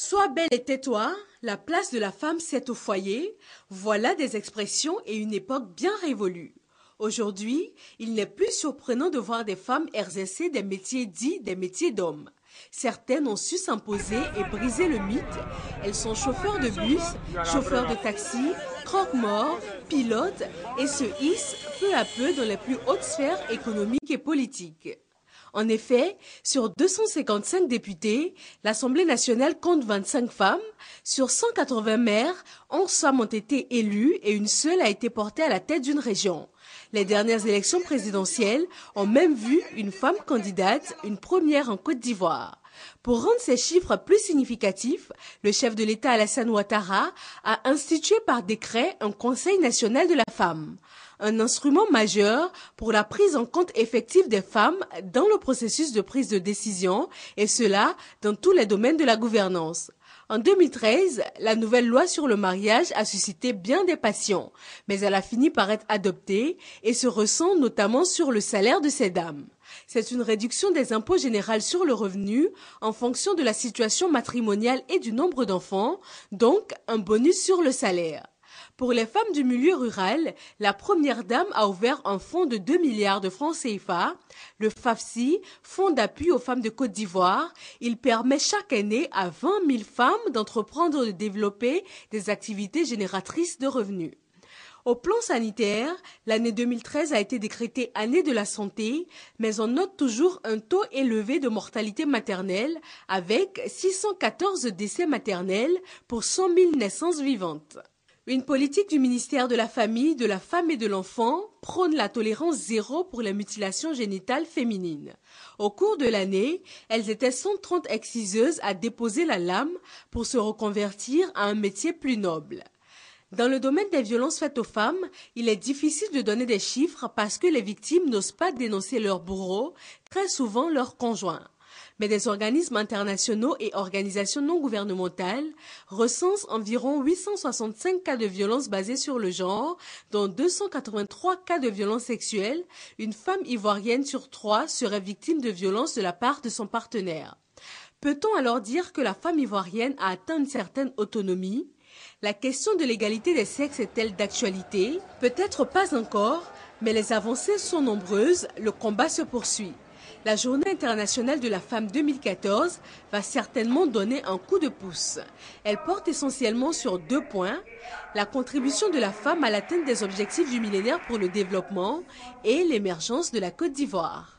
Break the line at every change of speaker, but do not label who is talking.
Sois belle et tais-toi, la place de la femme c'est au foyer, voilà des expressions et une époque bien révolue. Aujourd'hui, il n'est plus surprenant de voir des femmes exercer des métiers dits des métiers d'hommes. Certaines ont su s'imposer et briser le mythe. Elles sont chauffeurs de bus, chauffeurs de taxi, croque-morts, pilotes et se hissent peu à peu dans les plus hautes sphères économiques et politiques. En effet, sur 255 députés, l'Assemblée nationale compte 25 femmes. Sur 180 maires, 11 femmes ont été élues et une seule a été portée à la tête d'une région. Les dernières élections présidentielles ont même vu une femme candidate, une première en Côte d'Ivoire. Pour rendre ces chiffres plus significatifs, le chef de l'État Alassane Ouattara a institué par décret un Conseil national de la femme, un instrument majeur pour la prise en compte effective des femmes dans le processus de prise de décision, et cela dans tous les domaines de la gouvernance. En 2013, la nouvelle loi sur le mariage a suscité bien des passions, mais elle a fini par être adoptée et se ressent notamment sur le salaire de ces dames. C'est une réduction des impôts généraux sur le revenu en fonction de la situation matrimoniale et du nombre d'enfants, donc un bonus sur le salaire. Pour les femmes du milieu rural, la première dame a ouvert un fonds de 2 milliards de francs CFA, le FAFSI, Fonds d'appui aux femmes de Côte d'Ivoire. Il permet chaque année à 20 000 femmes d'entreprendre ou de développer des activités génératrices de revenus. Au plan sanitaire, l'année 2013 a été décrétée année de la santé, mais on note toujours un taux élevé de mortalité maternelle avec 614 décès maternels pour 100 000 naissances vivantes. Une politique du ministère de la Famille, de la Femme et de l'Enfant prône la tolérance zéro pour la mutilation génitale féminine. Au cours de l'année, elles étaient 130 exciseuses à déposer la lame pour se reconvertir à un métier plus noble. Dans le domaine des violences faites aux femmes, il est difficile de donner des chiffres parce que les victimes n'osent pas dénoncer leur bourreau, très souvent leurs conjoints. Mais des organismes internationaux et organisations non gouvernementales recensent environ 865 cas de violences basées sur le genre, dont 283 cas de violences sexuelles. Une femme ivoirienne sur trois serait victime de violences de la part de son partenaire. Peut-on alors dire que la femme ivoirienne a atteint une certaine autonomie la question de l'égalité des sexes est-elle d'actualité Peut-être pas encore, mais les avancées sont nombreuses, le combat se poursuit. La Journée internationale de la femme 2014 va certainement donner un coup de pouce. Elle porte essentiellement sur deux points, la contribution de la femme à l'atteinte des objectifs du millénaire pour le développement et l'émergence de la Côte d'Ivoire.